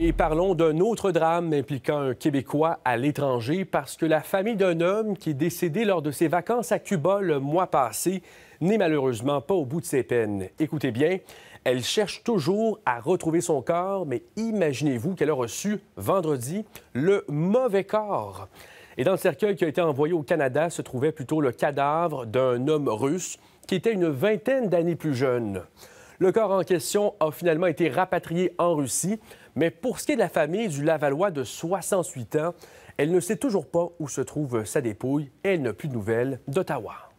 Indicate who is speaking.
Speaker 1: Et parlons d'un autre drame impliquant un Québécois à l'étranger parce que la famille d'un homme qui est décédé lors de ses vacances à Cuba le mois passé n'est malheureusement pas au bout de ses peines. Écoutez bien, elle cherche toujours à retrouver son corps, mais imaginez-vous qu'elle a reçu vendredi le mauvais corps. Et dans le cercueil qui a été envoyé au Canada se trouvait plutôt le cadavre d'un homme russe qui était une vingtaine d'années plus jeune. Le corps en question a finalement été rapatrié en Russie, mais pour ce qui est de la famille du Lavallois de 68 ans, elle ne sait toujours pas où se trouve sa dépouille et elle n'a plus de nouvelles d'Ottawa.